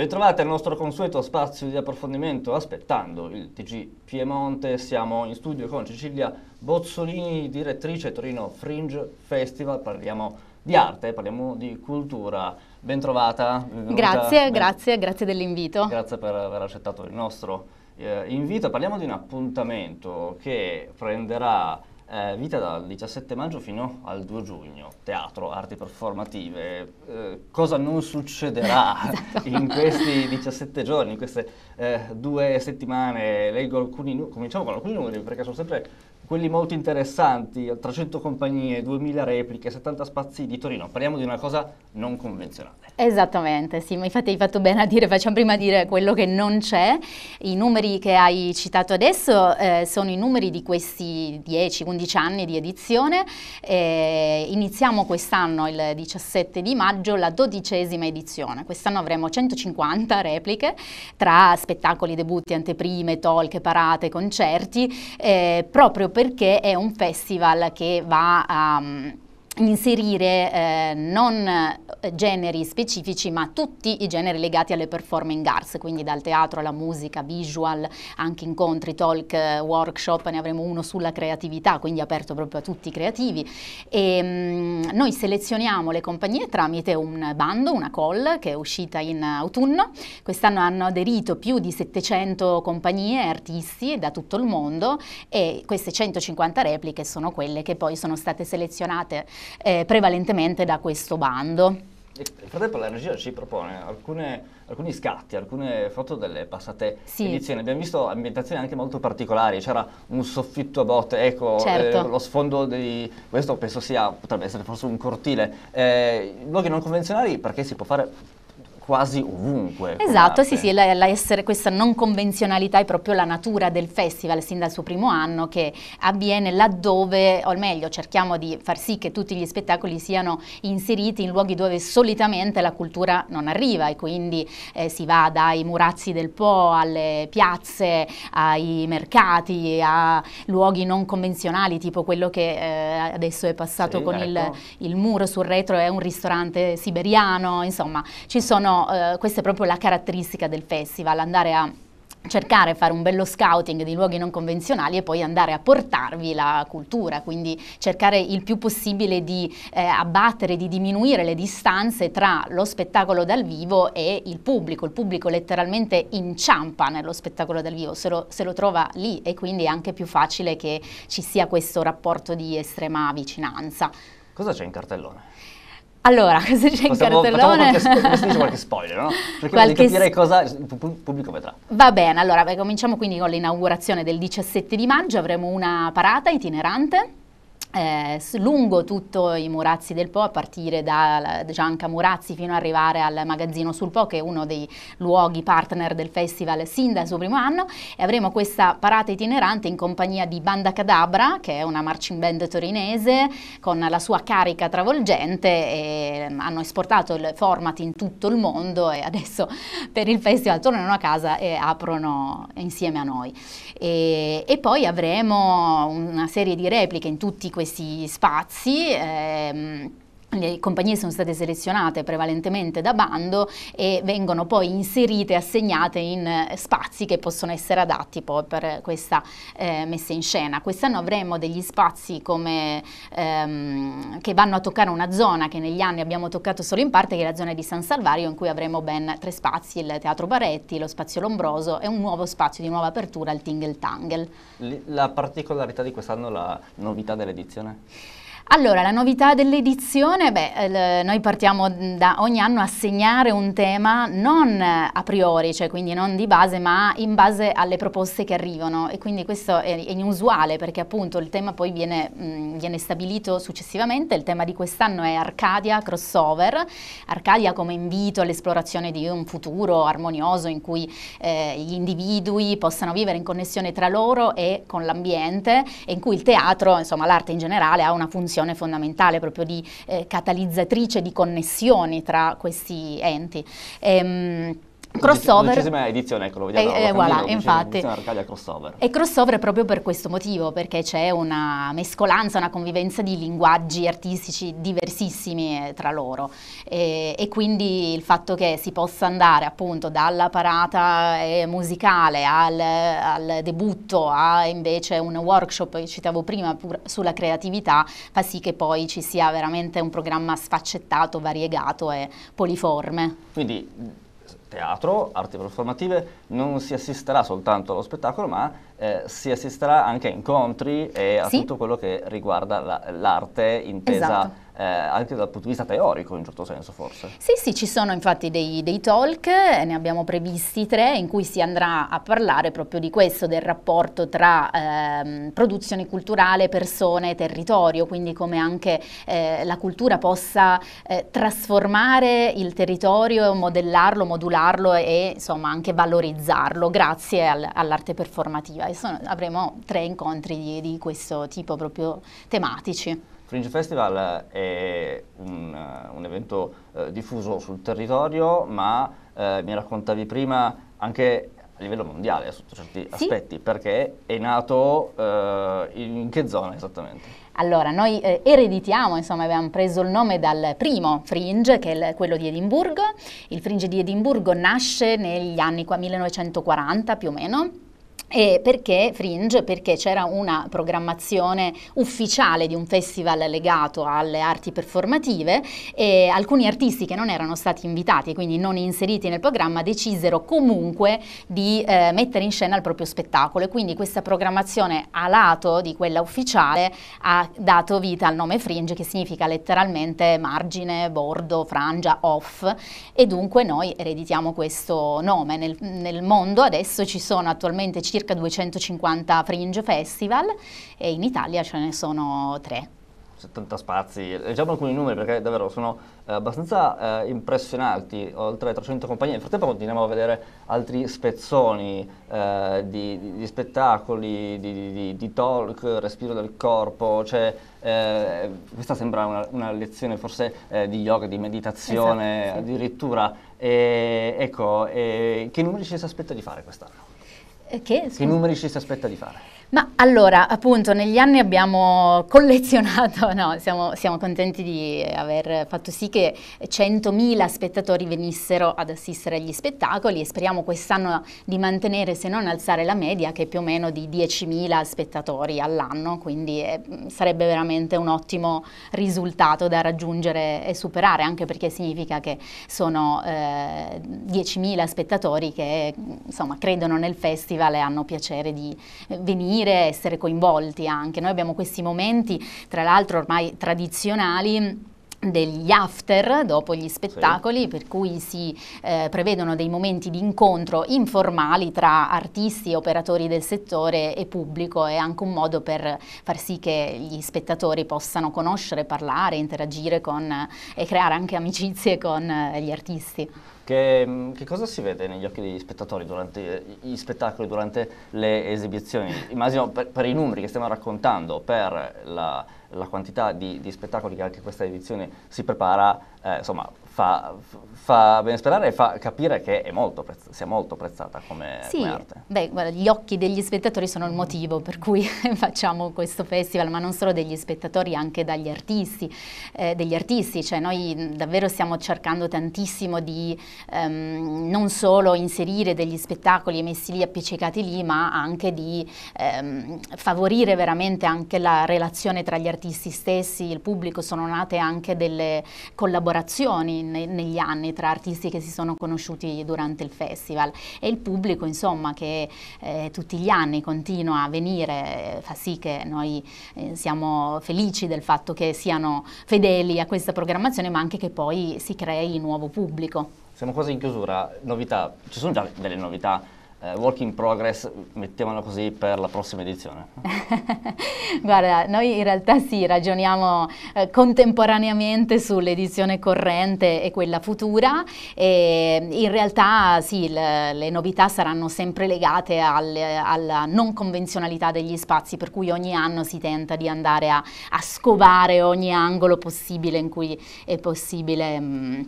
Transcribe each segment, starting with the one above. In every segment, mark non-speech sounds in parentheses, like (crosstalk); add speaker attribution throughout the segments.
Speaker 1: Bentrovati al nostro consueto spazio di approfondimento aspettando il TG Piemonte, siamo in studio con Cecilia Bozzolini, direttrice Torino Fringe Festival, parliamo di arte, parliamo di cultura. Bentrovata. Benvenuta. Grazie, ben... grazie,
Speaker 2: grazie dell'invito.
Speaker 1: Grazie per aver accettato il nostro eh, invito. Parliamo di un appuntamento che prenderà eh, vita dal 17 maggio fino al 2 giugno, teatro, arti performative, eh, cosa non succederà (laughs) esatto. in questi 17 giorni, in queste eh, due settimane, leggo alcuni cominciamo con alcuni numeri perché sono sempre quelli molto interessanti, 300 compagnie, 2000 repliche, 70 spazi di Torino, parliamo di una cosa non convenzionale.
Speaker 2: Esattamente, sì, ma infatti hai fatto bene a dire, facciamo prima dire quello che non c'è, i numeri che hai citato adesso eh, sono i numeri di questi 10-11 anni di edizione, eh, iniziamo quest'anno il 17 di maggio la dodicesima edizione, quest'anno avremo 150 repliche tra spettacoli, debutti, anteprime, talk, parate, concerti, eh, proprio perché è un festival che va a... Um, ehm, inserire eh, non eh, generi specifici ma tutti i generi legati alle performing arts, quindi dal teatro alla musica, visual, anche incontri, talk, workshop, ne avremo uno sulla creatività, quindi aperto proprio a tutti i creativi. E, ehm, mh, noi selezioniamo le compagnie tramite un bando, una call che è uscita in autunno, quest'anno hanno aderito più di 700 compagnie e artisti da tutto il mondo e queste 150 repliche sono quelle che poi sono state selezionate eh, prevalentemente da questo bando.
Speaker 1: Il frattempo la regia ci propone alcune, alcuni scatti, alcune foto delle passate sì. edizioni. Abbiamo visto ambientazioni anche molto particolari, c'era un soffitto a botte, ecco, eh, certo. eh, lo sfondo di questo penso sia, potrebbe essere forse un cortile. Eh, luoghi non convenzionali perché si può fare quasi ovunque.
Speaker 2: Esatto, sì, sì, la, la essere, questa non convenzionalità è proprio la natura del festival sin dal suo primo anno che avviene laddove, o meglio, cerchiamo di far sì che tutti gli spettacoli siano inseriti in luoghi dove solitamente la cultura non arriva e quindi eh, si va dai murazzi del Po alle piazze, ai mercati, a luoghi non convenzionali tipo quello che eh, adesso è passato sì, con ecco. il, il muro sul retro, è un ristorante siberiano, insomma ci sono sono, eh, questa è proprio la caratteristica del festival, andare a cercare, fare un bello scouting di luoghi non convenzionali e poi andare a portarvi la cultura, quindi cercare il più possibile di eh, abbattere, di diminuire le distanze tra lo spettacolo dal vivo e il pubblico, il pubblico letteralmente inciampa nello spettacolo dal vivo, se lo, se lo trova lì e quindi è anche più facile che ci sia questo rapporto di estrema vicinanza. Cosa c'è in cartellone? Allora, (laughs) cosa c'è in cartellone? Facciamo qualche, qualche spoiler, no? (laughs) Perché qualche... di capire cosa
Speaker 1: il pubblico vedrà.
Speaker 2: Va bene, allora beh, cominciamo quindi con l'inaugurazione del 17 di maggio, avremo una parata itinerante eh, lungo tutto i Murazzi del Po, a partire da Gianca Murazzi fino ad arrivare al magazzino sul Po, che è uno dei luoghi partner del festival sin dal suo primo anno, e avremo questa parata itinerante in compagnia di Banda Cadabra, che è una marching band torinese, con la sua carica travolgente, e ehm, hanno esportato il format in tutto il mondo e adesso (laughs) per il festival tornano a casa e aprono insieme a noi. E, e poi avremo una serie di repliche in tutti questi questi spazi. Ehm, le compagnie sono state selezionate prevalentemente da bando e vengono poi inserite e assegnate in eh, spazi che possono essere adatti poi per questa eh, messa in scena. Quest'anno avremo degli spazi come, ehm, che vanno a toccare una zona che negli anni abbiamo toccato solo in parte, che è la zona di San Salvario, in cui avremo ben tre spazi, il Teatro Baretti, lo Spazio Lombroso e un nuovo spazio di nuova apertura, il Tingle Tangle.
Speaker 1: La particolarità di quest'anno, la novità dell'edizione?
Speaker 2: Allora, la novità dell'edizione, beh, noi partiamo da ogni anno a segnare un tema non a priori, cioè quindi non di base, ma in base alle proposte che arrivano e quindi questo è, è inusuale perché appunto il tema poi viene, mh, mm, viene stabilito successivamente, il tema di quest'anno è Arcadia Crossover, Arcadia come invito all'esplorazione di un futuro armonioso in cui eh, gli individui possano vivere in connessione tra loro e con l'ambiente e in cui il teatro, insomma l'arte in generale, ha una funzione funzione fondamentale proprio di eh, catalizzatrice di connessioni tra questi enti. Ehm, crossover. Dodicesima
Speaker 1: edizione, ecco lo vediamo. Eh, eh, voilà, infatti. Arcadia crossover. E
Speaker 2: crossover proprio per questo motivo, perché c'è una mescolanza, una convivenza di linguaggi artistici diversissimi eh, tra loro. E, e quindi il fatto che si possa andare appunto dalla parata eh, musicale al, al debutto a invece un workshop che citavo prima pur, sulla creatività fa sì che poi ci sia veramente un programma sfaccettato, variegato e poliforme.
Speaker 1: Quindi teatro, arti performative, non si assisterà soltanto allo spettacolo, ma eh, si assisterà anche a incontri e a sì. tutto quello che riguarda l'arte la, intesa esatto eh, anche dal punto di vista teorico in un certo senso forse. Sì,
Speaker 2: sì, ci sono infatti dei, dei, talk, eh, ne abbiamo previsti tre, in cui si andrà a parlare proprio di questo, del rapporto tra ehm, produzione culturale, persone e territorio, quindi come anche eh, la cultura possa eh, trasformare il territorio, modellarlo, modularlo e insomma anche valorizzarlo grazie al, all'arte performativa. E sono, avremo tre incontri di, di questo tipo proprio tematici.
Speaker 1: Fringe Festival è un, eh, un evento eh, diffuso sul territorio, ma eh, mi raccontavi prima anche a livello mondiale eh, sotto certi sì. aspetti, perché è nato eh, in che zona esattamente?
Speaker 2: Allora, noi eh, ereditiamo, insomma, abbiamo preso il nome dal primo Fringe, che è il, quello di Edimburgo. Il Fringe di Edimburgo nasce negli anni qua, 1940 più o meno, e perché Fringe? Perché c'era una programmazione ufficiale di un festival legato alle arti performative e alcuni artisti che non erano stati invitati, e quindi non inseriti nel programma, decisero comunque di eh, mettere in scena il proprio spettacolo e quindi questa programmazione a lato di quella ufficiale ha dato vita al nome Fringe che significa letteralmente margine, bordo, frangia, off e dunque noi ereditiamo questo nome. Nel, nel mondo adesso ci sono attualmente circa circa 250 fringe festival e in Italia ce ne sono tre.
Speaker 1: 70 spazi, leggiamo alcuni numeri perché davvero sono eh, abbastanza eh, impressionanti, oltre 300 compagnie, nel frattempo continuiamo a vedere altri spezzoni eh, di, di, di, spettacoli, di, di, talk, respiro del corpo, cioè, eh, questa sembra una, una lezione forse eh, di yoga, di meditazione esatto, sì. addirittura, e, ecco, e, che numeri ci si aspetta di fare quest'anno?
Speaker 2: che, che numeri
Speaker 1: ci si aspetta di fare?
Speaker 2: Ma allora, appunto, negli anni abbiamo (laughs) collezionato, no, siamo, siamo, contenti di aver fatto sì che 100.000 spettatori venissero ad assistere agli spettacoli e speriamo quest'anno di mantenere, se non alzare la media, che è più o meno di 10.000 spettatori all'anno, quindi eh, sarebbe veramente un ottimo risultato da raggiungere e superare, anche perché significa che sono eh, 10.000 spettatori che, insomma, credono nel festival e hanno piacere di eh, venire venire e essere coinvolti anche. Noi abbiamo questi momenti, tra l'altro ormai tradizionali, degli after dopo gli spettacoli sì. per cui si eh, prevedono dei momenti di incontro informali tra artisti, operatori del settore e pubblico e anche un modo per far sì che gli spettatori possano conoscere, parlare, interagire con, e creare anche amicizie con eh, gli artisti.
Speaker 1: Che, mm, che, cosa si vede negli occhi degli spettatori durante gli spettacoli, durante le esibizioni? Immagino per, per i numeri che stiamo raccontando, per la la quantità di, di spettacoli che anche questa edizione si prepara, eh, insomma, fa, fa ben sperare e fa capire che è molto sia molto apprezzata come, sì, come arte.
Speaker 2: Beh, guarda, gli occhi degli spettatori sono il motivo per cui (laughs) facciamo questo festival, ma non solo degli spettatori, anche dagli artisti, eh, degli artisti, cioè noi davvero stiamo cercando tantissimo di ehm, non solo inserire degli spettacoli messi lì, appiccicati lì, ma anche di ehm, favorire veramente anche la relazione tra gli artisti artisti stessi, il pubblico, sono nate anche delle collaborazioni ne, negli anni tra artisti che si sono conosciuti durante il festival e il pubblico insomma che eh, tutti gli anni continua a venire eh, fa sì che noi eh, siamo felici del fatto che siano fedeli a questa programmazione ma anche che poi si crei nuovo pubblico.
Speaker 1: Siamo quasi in chiusura, novità, ci sono già delle novità eh, work in progress, mettiamolo così, per la prossima edizione?
Speaker 2: (laughs) Guarda, noi in realtà sì, ragioniamo eh, contemporaneamente sull'edizione corrente e quella futura e in realtà sì, le, le novità saranno sempre legate al, alla non convenzionalità degli spazi, per cui ogni anno si tenta di andare a, a scovare ogni angolo possibile in cui è possibile... Mh, mm,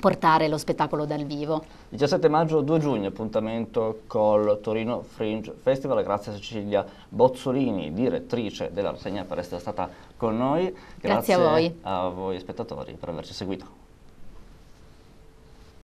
Speaker 2: portare lo spettacolo dal vivo. 17 maggio,
Speaker 1: 2 giugno, appuntamento col Torino Fringe Festival, grazie a Cecilia Bozzolini, direttrice della rassegna per essere stata con noi. Grazie, grazie a voi. a voi spettatori per averci seguito.